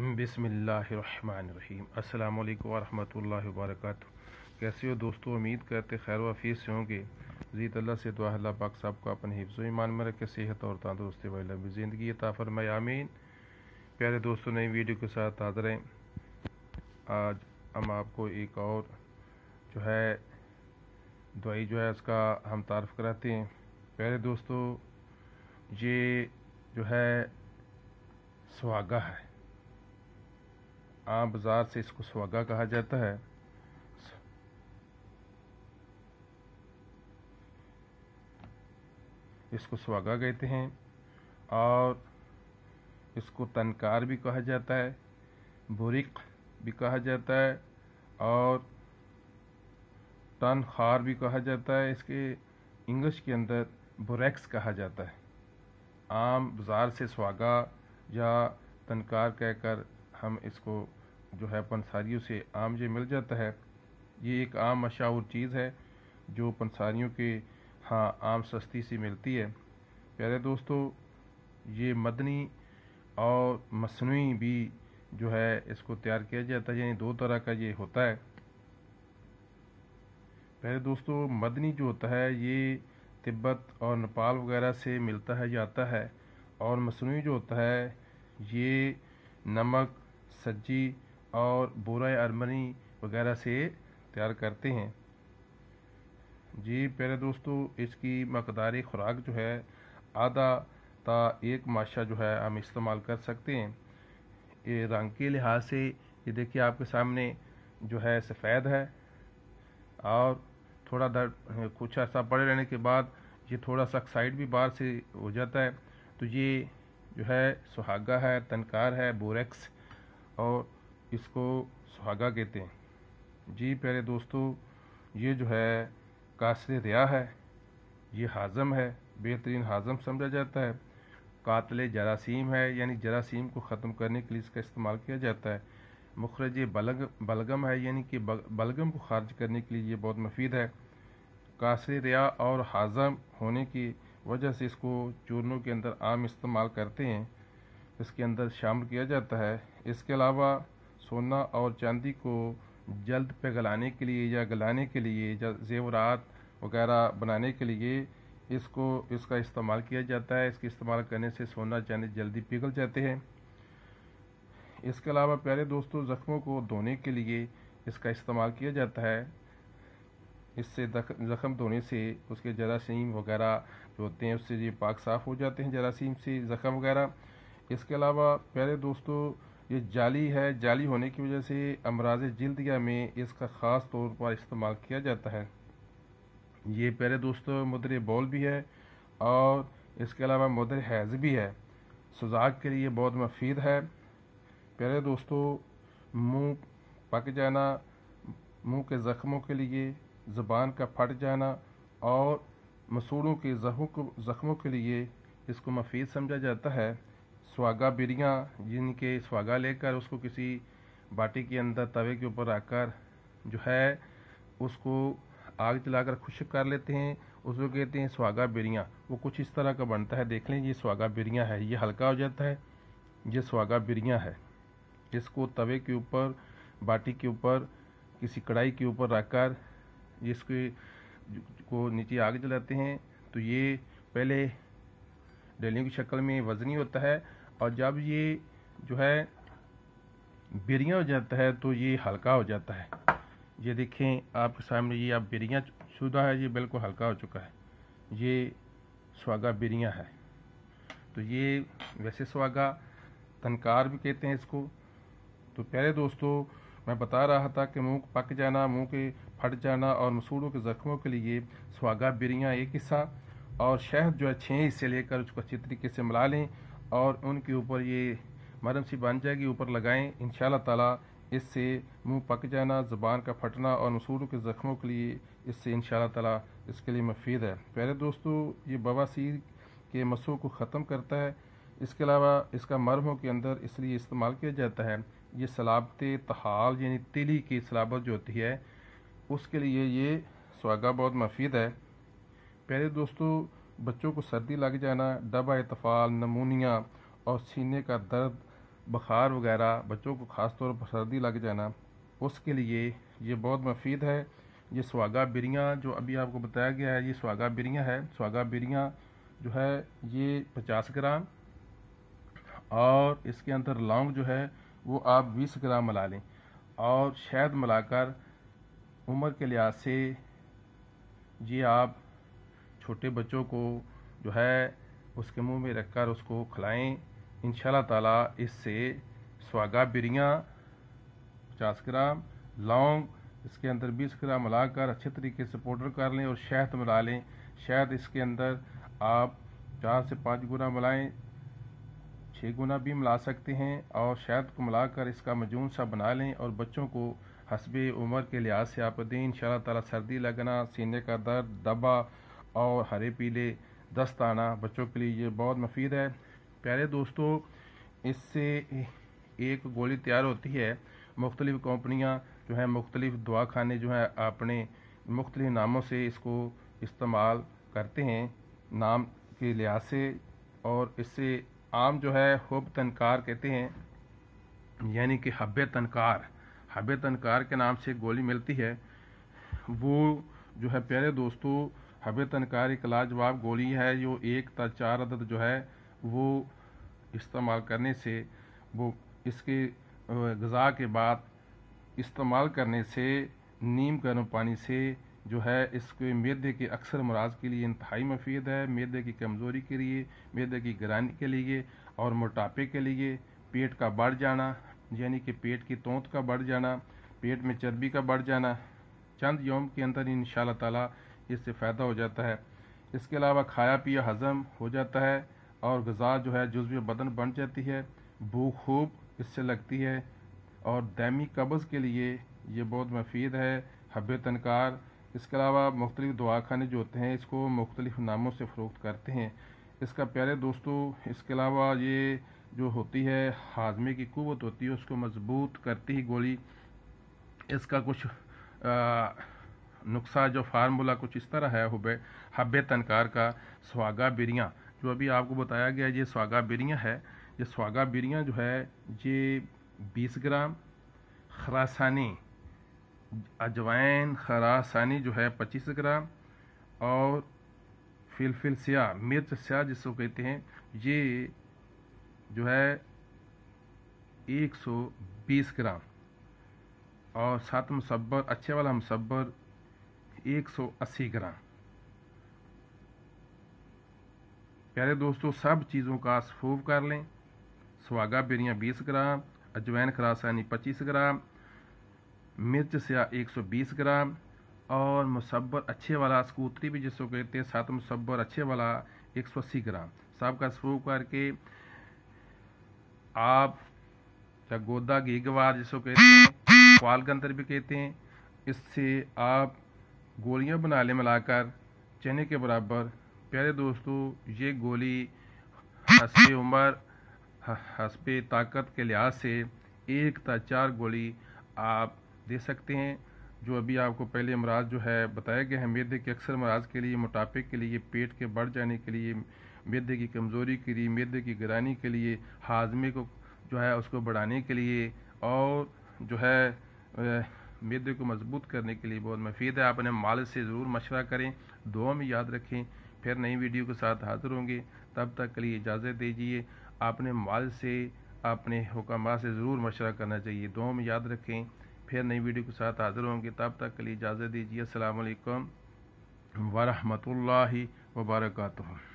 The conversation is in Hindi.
बिसमीम अल्लाम वरहमल वर्क कैसे हो दोस्तों उम्मीद करते खैर वफ़ी से होंगे जीत अल्लाह से दुआ अल्लाह पाक साहब को अपने हिफ्ज़ ईमान में रखे सेहत और तंदुरुस्ती वाली ज़िंदगी मैं आमीन प्यारे दोस्तों नई वीडियो के साथ हाजिर हैं आज हम आपको एक और जो है दवाई जो है उसका हम तारफ़ कराते हैं प्यारे दोस्तों ये जो है सुहागा है आम बाजार से इसको सुहागा कहा जाता है इसको सुहागा कहते हैं और इसको तनकार भी कहा जाता है बुरिक भी कहा जाता है और तनखार भी कहा जाता है इसके इंग्लिश के अंदर बुरैक्स कहा जाता है आम बाजार से स्वागा या तनकार कहकर हम इसको जो है पंसारियों से आम ये मिल जाता है ये एक आम मशहूर चीज़ है जो पंसारियों के हाँ आम सस्ती सी मिलती है प्यारे दोस्तों ये मदनी और मसनू भी जो है इसको तैयार किया जाता है यानी दो तरह का ये होता है प्यारे दोस्तों मदनी जो होता है ये तिब्बत और नेपाल वगैरह से मिलता है जाता है और मसनू जो होता है ये नमक सज्जी और बोरा या अरमनी वगैरह से तैयार करते हैं जी प्यारे दोस्तों इसकी मकदारी खुराक जो है आधा ता एक माशा जो है हम इस्तेमाल कर सकते हैं ये रंग के लिहाज से ये देखिए आपके सामने जो है सफ़ेद है और थोड़ा दर कुछ ऐसा पड़े रहने के बाद ये थोड़ा सा साइड भी बाहर से हो जाता है तो ये जो है सुहागा है तनकार है बोरेक्स और इसको सुहागा कहते हैं जी प्यारे दोस्तों ये जो है कासर रिया है ये हाजम है बेहतरीन हाजम समझा जाता है कातले जरासीम है यानी जरासीम को ख़त्म करने के लिए इसका इस्तेमाल किया जाता है मुखरज बलग बलगम है यानी कि बलगम को खारिज करने के लिए ये बहुत मफीद है कासर रिया और हाजम होने की वजह से इसको चूर्णों के अंदर आम इस्तेमाल करते हैं इसके अंदर शामिल किया जाता है इसके अलावा सोना और चांदी को जल्द पिघलाने के लिए या गलाने के लिए या जेवरात वगैरह बनाने के लिए इसको इसका इस्तेमाल किया जाता है इसके इस्तेमाल करने से सोना चांदी जल्दी पिघल जाते हैं इसके अलावा प्यारे दोस्तों ज़ख्मों को धोने के लिए इसका इस्तेमाल किया जाता है इससे जख्म धोने से उसके जरासीम वगैरह जो होते हैं उससे ये पाक साफ़ हो जाते हैं जरासीम से ज़ख़म वगैरह इसके अलावा प्यारे दोस्तों ये जाली है जाली होने की वजह से अमराज जिल्दिया में इसका ख़ास तौर पर इस्तेमाल किया जाता है ये प्यारे दोस्तों मदर बॉल भी है और इसके अलावा मदर हैज़ भी है सुजाक के लिए बहुत मफीद है प्यारे दोस्तों मुंह पक जाना मुंह के ज़ख्मों के लिए ज़बान का फट जाना और मसूड़ों के जख्मों को ज़ख्मों के लिए इसको मफीद समझा जाता है स्वागा बिरियाँ जिनके स्वागा लेकर उसको किसी बाटी के अंदर तवे के ऊपर रखकर जो है उसको आग जलाकर खुश कर लेते हैं उसको कहते हैं स्वागा बिरियाँ वो कुछ इस तरह का बनता है देख लें ये स्वागा बिरियाँ है ये हल्का हो जाता है ये स्वागा बिरियाँ है इसको तवे के ऊपर बाटी के ऊपर किसी कढ़ाई के ऊपर रखकर जिसके को नीचे आग जलाते हैं तो ये पहले डेलियों की शक्ल में वज़नी होता है और जब ये जो है बेरिया हो जाता है तो ये हल्का हो जाता है ये देखें आपके सामने ये आप बिरियाँ शुदा है ये बिल्कुल हल्का हो चुका है ये स्वागा बिरियाँ है तो ये वैसे स्वागा तनकार भी कहते हैं इसको तो प्यारे दोस्तों मैं बता रहा था कि मुंह पक जाना मुंह के फट जाना और मसूड़ों के ज़ख्मों के लिए स्वागा बिरियाँ एक हिस्सा और शहद जो है छः हिस्से लेकर उसको अच्छी तरीके से मिला लें और उनके ऊपर ये मरम सी बन जाएगी ऊपर लगाएं इन ताला इससे मुंह पक जाना ज़बान का फटना और मसूरों के ज़ख्मों के लिए इससे इन ताला इसके लिए मफीद है पहले दोस्तों ये बवासीर के मसों को ख़त्म करता है इसके अलावा इसका मरहों के अंदर इसलिए इस्तेमाल किया जाता है ये सलाबत तहाल यानी तिली की सलाबत जो होती है उसके लिए ये स्वागा बहुत मफीद है पहले दोस्तों बच्चों को सर्दी लग जाना डबा इतफाल नमूनिया और सीने का दर्द बुखार वगैरह बच्चों को ख़ास तौर पर सर्दी लग जाना उसके लिए ये बहुत मफीद है ये स्वागा बिरियाँ जो अभी आपको बताया गया है ये स्वागा बिरियाँ है स्वागा बिरियाँ जो है ये पचास ग्राम और इसके अंदर लौंग जो है वो आप बीस ग्राम मिला लें और शहद मिलाकर उम्र के लिहाज से ये आप छोटे बच्चों को जो है उसके मुंह में रखकर उसको खिलाएं इन ताला इससे स्वागा बिरियाँ पचास ग्राम लौंग इसके अंदर 20 ग्राम मिलाकर अच्छे तरीके से पाउडर कर लें और शहद मिला लें शहद इसके अंदर आप चार से पाँच गुना मिलाएं छः गुना भी मिला सकते हैं और शहद को मिलाकर इसका मजून सा बना लें और बच्चों को हसबे उम्र के लिहाज से आप दें इन तला सर्दी लगना सीने का दर्द दबा और हरे पीले दस्ताना बच्चों के लिए ये बहुत मफीद है प्यारे दोस्तों इससे एक गोली तैयार होती है मुख्तलिफ़ कंपनियाँ जो है मुख्तलिफ़ दवा खाने जो है अपने मुख्तलिफ नामों से इसको इस्तेमाल करते हैं नाम के लिहाज से और इससे आम जो है हब तनकार कहते हैं यानी कि हब तनकार हब तनकार के नाम से गोली मिलती है वो जो है प्यारे दोस्तों हबे तनकार एक लाजवाब गोली है जो एक त चार अदद जो है वो इस्तेमाल करने से वो इसके गज़ा के बाद इस्तेमाल करने से नीम गर्म पानी से जो है इसके मैदे के अक्सर मराज के लिए इंतहाई मफीद है मैदे की कमज़ोरी के लिए मैदे की गरानी के लिए और मोटापे के लिए पेट का बढ़ जाना यानी कि पेट की तोंत का बढ़ जाना पेट में चर्बी का बढ़ जाना चंद योम के अंदर इन ताला इससे फ़ायदा हो जाता है इसके अलावा खाया पिया हज़म हो जाता है और गज़ा जो है जुज्व बदन बन जाती है भूख खूब इससे लगती है और दैमी कब्ज़ के लिए ये बहुत मफीद है हब तनकार इसके अलावा मुख्तलिफ दुआ खाने जो होते हैं इसको मुख्तलिफ नामों से फ़रोख्त करते हैं इसका प्यारे दोस्तों इसके अलावा ये जो होती है हाजमे की कुत होती है उसको मजबूत करती ही गोली इसका कुछ आ, नुस्खा जो फार्मूला कुछ इस तरह है हुबे हब्बे तनकार का स्वागा बिरियाँ जो अभी आपको बताया गया ये स्वागा बिरियाँ है ये स्वागा बिरियाँ जो है ये बीस ग्राम खरासानी अजवाइन खरासानी जो है पच्चीस ग्राम और फिलफिल स्याह मिर्च स्याह जिसको कहते हैं ये जो है 120 ग्राम और सात मुसब्बर अच्छे वाला मुसब्बर 180 ग्राम प्यारे दोस्तों सब चीज़ों का सफूफ कर लें सुहागा बेरिया 20 ग्राम अजवैन खरासानी 25 ग्राम मिर्च सिया 120 ग्राम और मुसब्बर अच्छे वाला स्कूतरी भी जिसको कहते हैं सात मुसब्बर अच्छे वाला 180 ग्राम सब का सफूफ करके आप या गोदा घी गवार जिसको कहते हैं क्वाल भी कहते हैं इससे आप गोलियां बना लें मिलाकर चने के बराबर प्यारे दोस्तों ये गोली हसब उम्र हसब ताकत के लिहाज से एक ता चार गोली आप दे सकते हैं जो अभी आपको पहले अमराज जो है बताया गया है मेदे के अक्सर मराज के लिए मोटापे के लिए पेट के बढ़ जाने के लिए मेदे की कमज़ोरी के लिए मेदे की गिरानी के लिए हाजमे को जो है उसको बढ़ाने के लिए और जो है मेदे को मजबूत करने के लिए बहुत मफीद है आप अपने माल से ज़रूर मशवरा करें दुआ में याद रखें फिर नई वीडियो के साथ हाजिर होंगे तब तक के लिए इजाज़त दीजिए अपने माल से अपने हुक्म से ज़रूर मशवरा करना चाहिए दुआ में याद रखें फिर नई वीडियो के साथ हाजिर होंगे तब तक के लिए इजाज़त दीजिए असल ला वबरकू